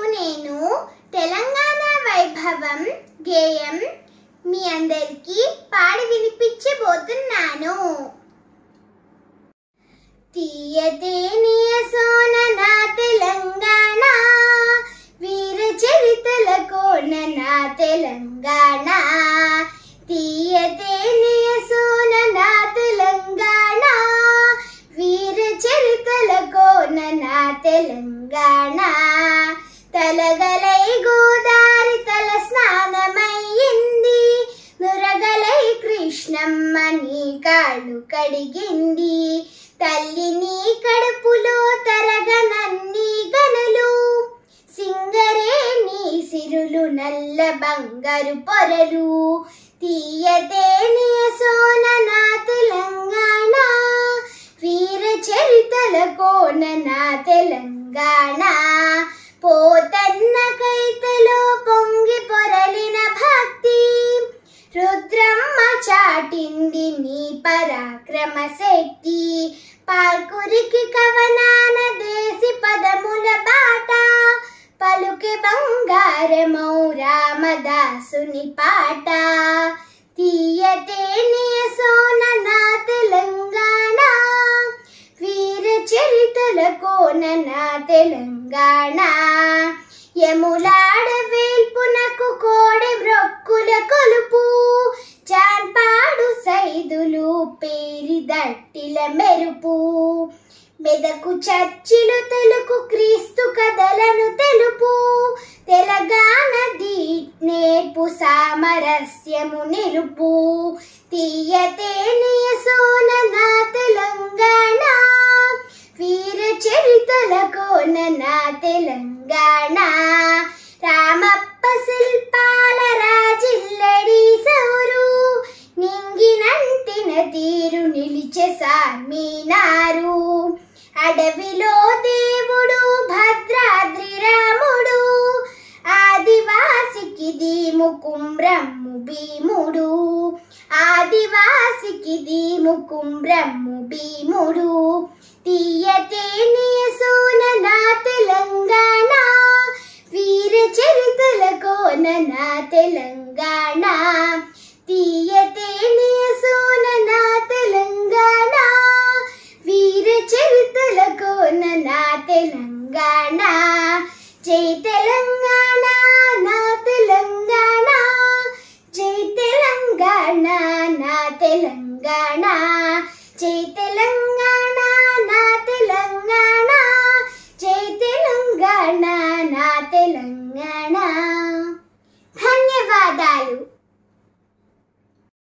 మరియు నేను తెలంగాణ వైభవం గేయం మీ అందరికీ పాడి వినిపించబోతున్నాను తీయదేనియ సోన నా తెలంగాణ వీర చరితల కోన నా తెలంగాణ తీయదేనియ సోన నా తెలంగాణ వీర చరితల కోన నా తెలంగాణ కలగలై గోదారి తల స్నానమయ్యింది నురగలై కృష్ణమ్మ నీ కాళ్ళు కడిగింది తల్లి నీ కడుపులో తరగనన్ని గనులు సింగరే నీ సిరులు నల్ల బంగారు పొరలు తీయతే నీ సోన నా తెలంగాణ వీర చరితల కోన నా తెలంగాణ పోతన్న కైతలో పొంగి పొరలిన భక్తి రుద్రమ్మ చాటింది నీ పరాక్రమ శక్తి పాల్కురికి కవనాన దేశి పదముల బాట పలుకి బంగారమౌ రామదాసుని పాట తీయతే నియసోన కోనన తెలంగాణ ఎములాడ వేల్పునకు కోడి బ్రొక్కుల కొలుపు చాన్పాడు సైదులు పేరి దట్టిల మెరుపు మెదకు చర్చిలు తెలుగు క్రీస్తు కథలను తెలుపు తెలంగాణ దీ నేర్పు సామరస్యము నిలుపు తీయతే సోన నా తెలంగాణ ఓన నా తెలంగాణ రామప్ప శిల్పాల రాజిల్లడి సౌరు నింగినంతిన తీరు నిలిచే సామీనారు అడవిలో దేవుడు భద్రాద్రి రాముడు ఆదివాసికి దీము కుమ్రమ్ము భీముడు ఆదివాసికి దీము కుమ్రమ్ము భీముడు తీయతే నీసు తెలంగాణ వీర చరితల కోనన తెలంగాణ తీయతేనే సోనన తెలంగాణ వీర చరితల కోనన తెలంగాణ జై తెలంగాణ నా తెలంగాణ జై తెలంగాణ నా తెలంగాణ తెలంగాణ ధన్యవాదాలు